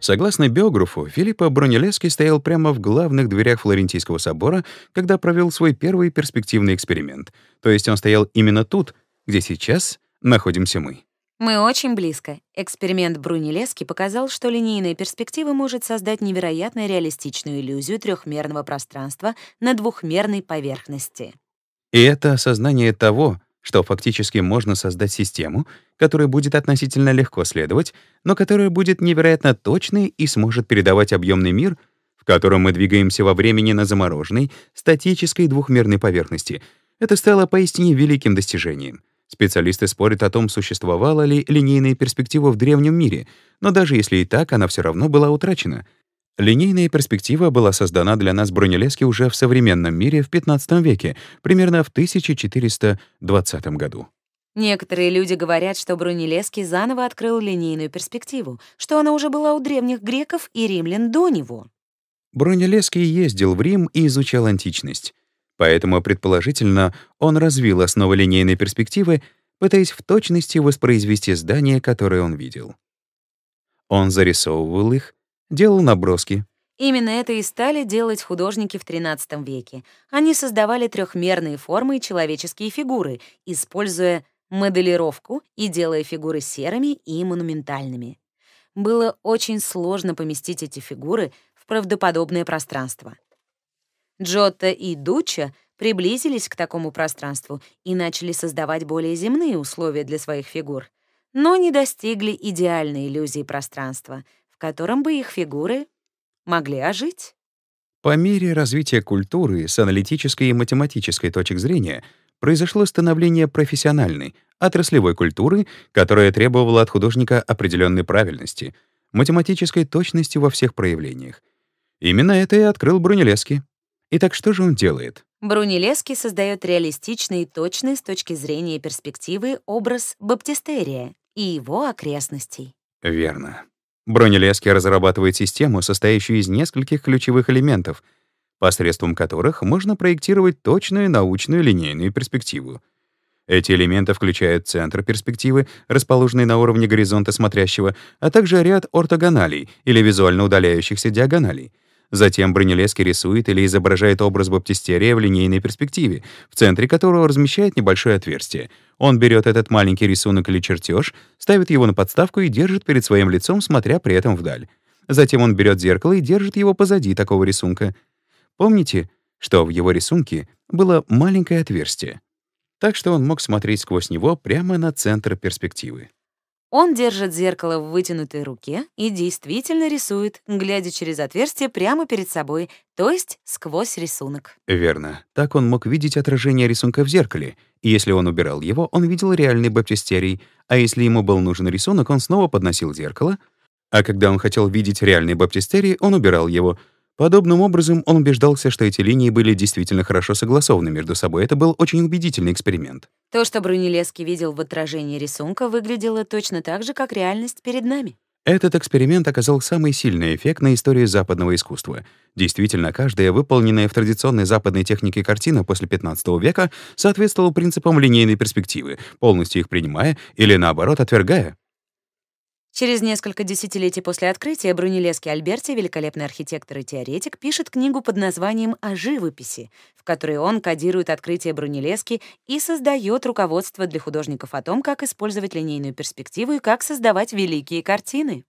Согласно биографу, Филиппо Брунеллески стоял прямо в главных дверях Флорентийского собора, когда провел свой первый перспективный эксперимент. То есть он стоял именно тут, где сейчас находимся мы. Мы очень близко. Эксперимент Брунелески показал, что линейная перспектива может создать невероятно реалистичную иллюзию трехмерного пространства на двухмерной поверхности. И это осознание того, что фактически можно создать систему, которой будет относительно легко следовать, но которая будет невероятно точной и сможет передавать объемный мир, в котором мы двигаемся во времени на замороженной, статической двухмерной поверхности. Это стало поистине великим достижением. Специалисты спорят о том, существовала ли линейная перспектива в древнем мире, но даже если и так, она все равно была утрачена — Линейная перспектива была создана для нас бронелески уже в современном мире в 15 веке, примерно в 1420 году. Некоторые люди говорят, что Брунеллески заново открыл линейную перспективу, что она уже была у древних греков и римлян до него. Брунеллески ездил в Рим и изучал античность. Поэтому, предположительно, он развил основы линейной перспективы, пытаясь в точности воспроизвести здания, которые он видел. Он зарисовывал их, делал наброски. Именно это и стали делать художники в XIII веке. Они создавали трехмерные формы и человеческие фигуры, используя моделировку и делая фигуры серыми и монументальными. Было очень сложно поместить эти фигуры в правдоподобное пространство. Джотто и Дуччо приблизились к такому пространству и начали создавать более земные условия для своих фигур, но не достигли идеальной иллюзии пространства, в котором бы их фигуры могли ожить. По мере развития культуры с аналитической и математической точек зрения произошло становление профессиональной, отраслевой культуры, которая требовала от художника определенной правильности, математической точности во всех проявлениях. Именно это и открыл Брунеллески. Итак, что же он делает? Брунеллески создает реалистичный и точный с точки зрения перспективы образ Баптистерия и его окрестностей. Верно. Бронелески разрабатывает систему, состоящую из нескольких ключевых элементов, посредством которых можно проектировать точную научную линейную перспективу. Эти элементы включают центр перспективы, расположенный на уровне горизонта смотрящего, а также ряд ортогоналей или визуально удаляющихся диагоналей — Затем Бронелески рисует или изображает образ баптистерия в линейной перспективе, в центре которого размещает небольшое отверстие. Он берет этот маленький рисунок или чертеж, ставит его на подставку и держит перед своим лицом, смотря при этом вдаль. Затем он берет зеркало и держит его позади такого рисунка. Помните, что в его рисунке было маленькое отверстие? Так что он мог смотреть сквозь него прямо на центр перспективы. Он держит зеркало в вытянутой руке и действительно рисует, глядя через отверстие прямо перед собой, то есть сквозь рисунок. Верно. Так он мог видеть отражение рисунка в зеркале, и если он убирал его, он видел реальный баптистерий, а если ему был нужен рисунок, он снова подносил зеркало, а когда он хотел видеть реальный баптистерий, он убирал его. Подобным образом он убеждался, что эти линии были действительно хорошо согласованы между собой. Это был очень убедительный эксперимент. То, что Брунеллески видел в отражении рисунка, выглядело точно так же, как реальность перед нами. Этот эксперимент оказал самый сильный эффект на истории западного искусства. Действительно, каждая выполненная в традиционной западной технике картина после 15 века соответствовала принципам линейной перспективы, полностью их принимая или, наоборот, отвергая. Через несколько десятилетий после открытия Брунеллески Альберти, великолепный архитектор и теоретик, пишет книгу под названием «О живописи», в которой он кодирует открытие Брунеллески и создает руководство для художников о том, как использовать линейную перспективу и как создавать великие картины.